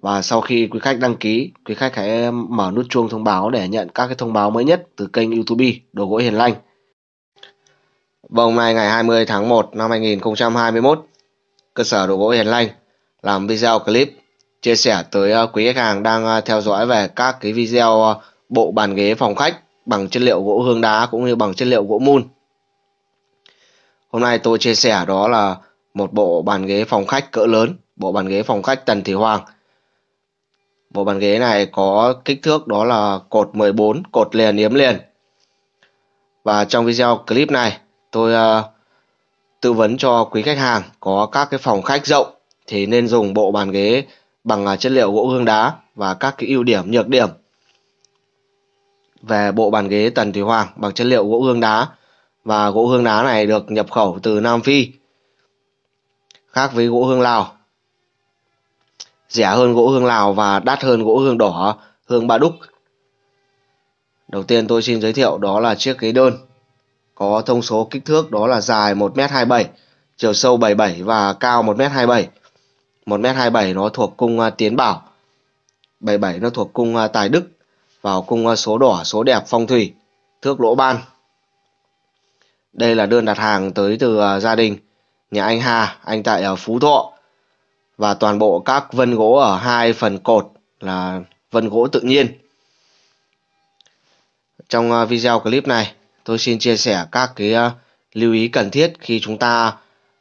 Và sau khi quý khách đăng ký, quý khách hãy mở nút chuông thông báo để nhận các cái thông báo mới nhất từ kênh YouTube Đồ gỗ Hiền Lành. Vào hôm nay ngày 20 tháng 1 năm 2021, cơ sở Đồ gỗ Hiền Lành làm video clip chia sẻ tới ờ, quý khách hàng đang ờ, theo dõi về các cái video ờ, bộ bàn ghế phòng khách bằng chất liệu gỗ hương đá cũng như bằng chất liệu gỗ mun. Hôm nay tôi chia sẻ đó là một bộ bàn ghế phòng khách cỡ lớn, bộ bàn ghế phòng khách Tần Thị Hoàng Bộ bàn ghế này có kích thước đó là cột 14, cột liền yếm liền. Và trong video clip này, tôi uh, tư vấn cho quý khách hàng có các cái phòng khách rộng thì nên dùng bộ bàn ghế bằng uh, chất liệu gỗ hương đá và các cái ưu điểm nhược điểm về bộ bàn ghế Tần Thủy Hoàng bằng chất liệu gỗ hương đá và gỗ hương đá này được nhập khẩu từ Nam Phi khác với gỗ hương Lào rẻ hơn gỗ hương Lào và đắt hơn gỗ hương đỏ, hương Ba Đúc. Đầu tiên tôi xin giới thiệu đó là chiếc ghế đơn. Có thông số kích thước đó là dài 1m27, chiều sâu 77 và cao 1m27. 1m27 nó thuộc cung à, Tiến Bảo, 77 nó thuộc cung à, Tài Đức, vào cung à, số đỏ, số đẹp phong thủy, thước lỗ ban. Đây là đơn đặt hàng tới từ gia đình nhà anh Hà, anh tại Phú Thọ và toàn bộ các vân gỗ ở hai phần cột là vân gỗ tự nhiên. Trong à, video clip này, tôi xin chia sẻ các cái à, lưu ý cần thiết khi chúng ta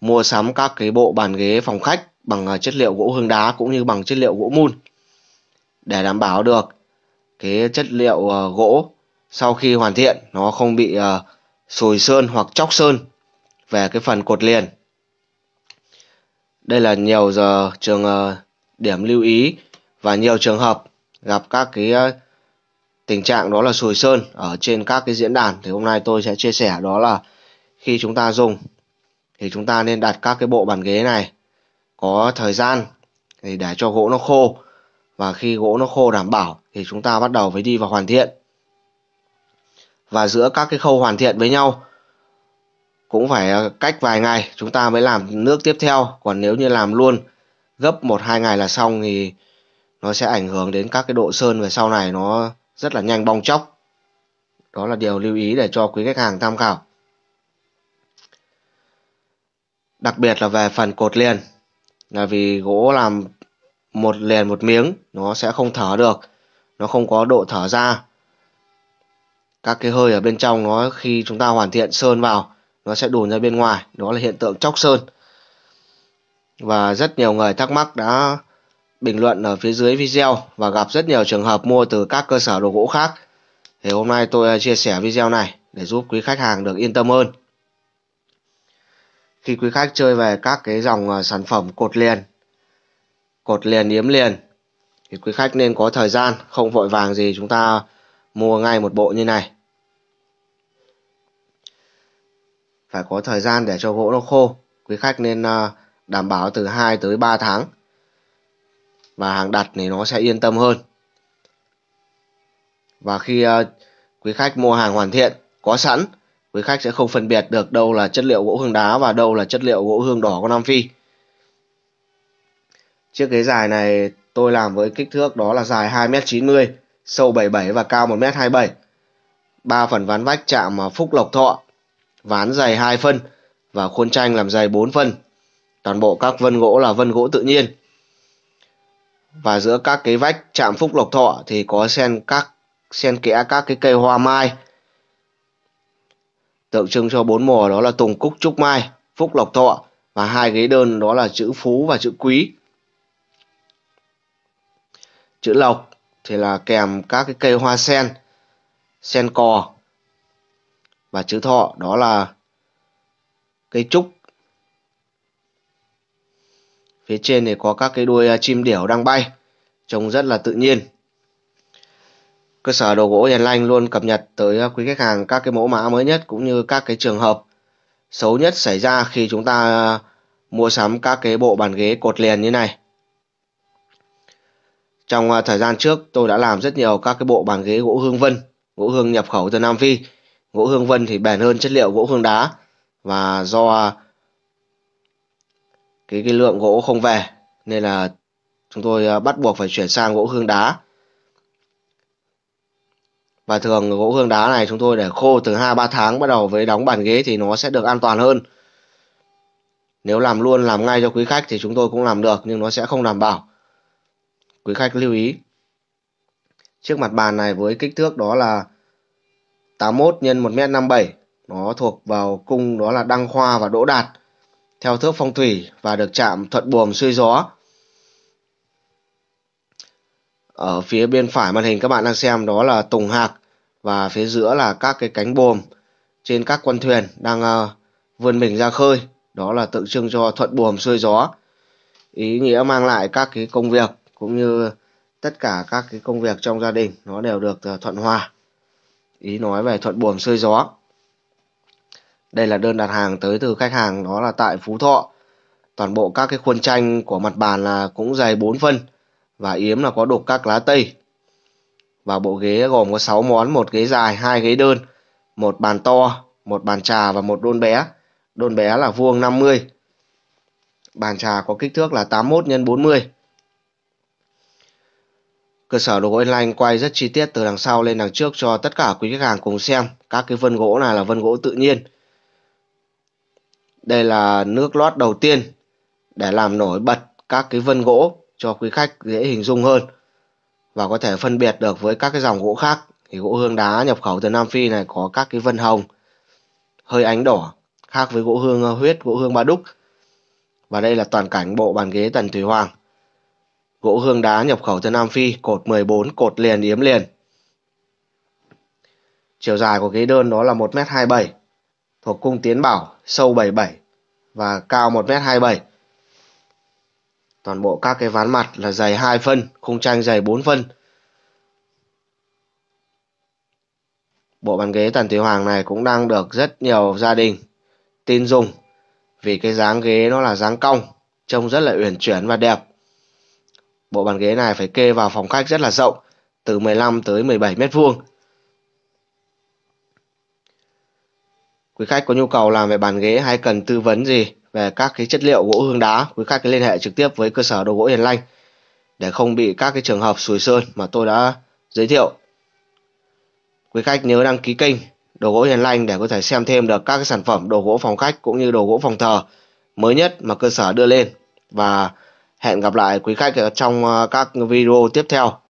mua sắm các cái bộ bàn ghế phòng khách bằng à, chất liệu gỗ hương đá cũng như bằng chất liệu gỗ mun để đảm bảo được cái chất liệu gỗ sau khi hoàn thiện nó không bị sồi sơn hoặc chóc sơn về cái phần cột liền đây là nhiều giờ trường ờ, điểm lưu ý và nhiều trường hợp gặp các cái ờ, tình trạng đó là sùi sơn ở trên các cái diễn đàn thì hôm nay tôi sẽ chia sẻ đó là khi chúng ta dùng thì chúng ta nên đặt các cái bộ bàn ghế này có thời gian thì để cho gỗ nó khô và khi gỗ nó khô đảm bảo thì chúng ta bắt đầu với đi vào hoàn thiện và giữa các cái khâu hoàn thiện với nhau cũng phải ờ, cách vài ngày chúng ta mới làm nước tiếp theo còn nếu như làm luôn gấp một hai ngày là xong thì nó sẽ ảnh hưởng đến các cái độ sơn về sau này nó rất là nhanh bong chóc đó là điều lưu ý để cho quý khách hàng tham khảo đặc biệt là về phần cột liền là vì gỗ làm một liền một miếng nó sẽ không thở được nó không có độ thở ra các cái hơi ở bên trong nó khi chúng ta hoàn thiện sơn vào nó sẽ đùn ra bên ngoài đó là hiện tượng chóc sơn và rất nhiều người thắc mắc đã bình luận ở phía dưới video và gặp rất nhiều trường hợp mua từ các cơ sở đồ gỗ khác thì hôm nay tôi chia sẻ video này để giúp quý khách hàng được yên tâm hơn khi quý khách chơi về các cái dòng à, sản phẩm cột liền cột liền yếm liền thì quý khách nên có thời gian không vội vàng gì chúng ta mua ngay một bộ như này phải có thời gian để cho gỗ nó khô quý khách nên à, đảm bảo từ 2 tới 3 tháng và hàng đặt thì nó sẽ yên tâm hơn và khi à, quý khách mua hàng hoàn thiện có sẵn quý khách sẽ không phân biệt được đâu là chất liệu gỗ hương đá và đâu là chất liệu gỗ hương đỏ của Nam Phi chiếc ghế dài này tôi làm với kích thước đó là dài 2m90 sâu 77 và cao 1m27 ba phần ván vách chạm Phúc Lộc Thọ ván dày 2 phân và khuôn tranh làm dày 4 phân. Toàn bộ các vân gỗ là vân gỗ tự nhiên. Và giữa các cái vách chạm phúc lộc thọ thì có sen các sen kẽ các cái cây hoa mai tượng trưng cho bốn mùa đó là tùng cúc trúc mai phúc lộc thọ và hai ghế đơn đó là chữ phú và chữ quý chữ lộc thì là kèm các cái cây hoa sen sen cò và chữ thọ đó là cây trúc phía trên thì có các cái đuôi à, chim điểu đang bay trông rất là tự nhiên cơ sở đồ gỗ hiền lành luôn cập nhật tới à, quý khách hàng các cái mẫu mã mới nhất cũng như các cái trường hợp xấu nhất xảy ra khi chúng ta à, mua sắm các cái bộ bàn ghế cột liền như này trong thời gian trước tôi đã làm rất nhiều các cái bộ bàn ghế gỗ hương vân gỗ hương nhập khẩu từ nam phi gỗ hương vân thì bền hơn chất liệu gỗ hương đá và do cái, cái lượng gỗ không về nên là chúng tôi à, bắt buộc phải chuyển sang gỗ hương đá và thường gỗ hương đá này chúng tôi để khô từ 2-3 tháng bắt đầu với đóng bàn ghế thì nó sẽ được an toàn hơn nếu làm luôn làm ngay cho quý khách thì chúng tôi cũng làm được nhưng nó sẽ không đảm bảo quý khách lưu ý chiếc mặt bàn này với kích thước đó là 81 x 1m57 nó thuộc vào cung đó là Đăng Khoa và Đỗ Đạt theo thước phong thủy và được chạm thuận buồm xuôi gió. Ở phía bên phải màn hình các bạn đang xem đó là tùng hạc và phía giữa là các cái cánh buồm trên các con thuyền đang uh, vươn mình ra khơi, đó là tượng trưng cho thuận buồm xuôi gió. Ý nghĩa mang lại các cái công việc cũng như tất cả các cái công việc trong gia đình nó đều được ờ, thuận hòa ý nói về thuận buồm xuôi gió đây là đơn đặt hàng tới từ khách hàng đó là tại phú thọ toàn bộ các cái khuôn tranh của mặt bàn là cũng dày 4 phân và yếm là có đục các lá tây và bộ ghế gồm có 6 món một ghế dài hai ghế đơn một bàn to một bàn trà và một đôn bé đôn bé là vuông 50 bàn trà có kích thước là 81 x 40 cơ sở đồ gỗ Inline quay rất chi tiết từ đằng sau lên đằng trước cho tất cả quý khách hàng cùng xem các cái vân gỗ này là vân gỗ tự nhiên đây là nước lót đầu tiên để làm nổi bật các cái vân gỗ cho quý khách dễ hình dung hơn và có thể phân biệt được với các cái dòng gỗ khác thì gỗ hương đá nhập khẩu từ Nam Phi này có các cái vân hồng hơi ánh đỏ khác với gỗ hương ờ, huyết gỗ hương ba đúc và đây là toàn cảnh bộ bàn ghế tần thủy hoàng gỗ hương đá nhập khẩu từ Nam Phi, cột 14, cột liền yếm liền. Chiều dài của cái đơn đó là 1m27, thuộc cung tiến bảo, sâu 77 và cao 1m27. Toàn bộ các cái ván mặt là dày 2 phân, khung tranh dày 4 phân. Bộ bàn ghế Tần Thủy Hoàng này cũng đang được rất nhiều gia đình tin dùng vì cái dáng ghế nó là dáng cong, trông rất là uyển chuyển và đẹp. Bộ bàn ghế này phải kê vào phòng khách rất là rộng, từ 15 tới 17 mét vuông. Quý khách có nhu cầu làm về bàn ghế hay cần tư vấn gì về các cái chất liệu gỗ hương đá, quý khách liên hệ trực tiếp với cơ sở đồ gỗ Hiền Lanh để không bị các cái trường hợp sùi sơn mà tôi đã giới thiệu. Quý khách nhớ đăng ký kênh Đồ gỗ Hiền Lanh để có thể xem thêm được các cái sản phẩm đồ gỗ phòng khách cũng như đồ gỗ phòng thờ mới nhất mà cơ sở đưa lên và hẹn gặp lại quý khách ở trong ờ, các video tiếp theo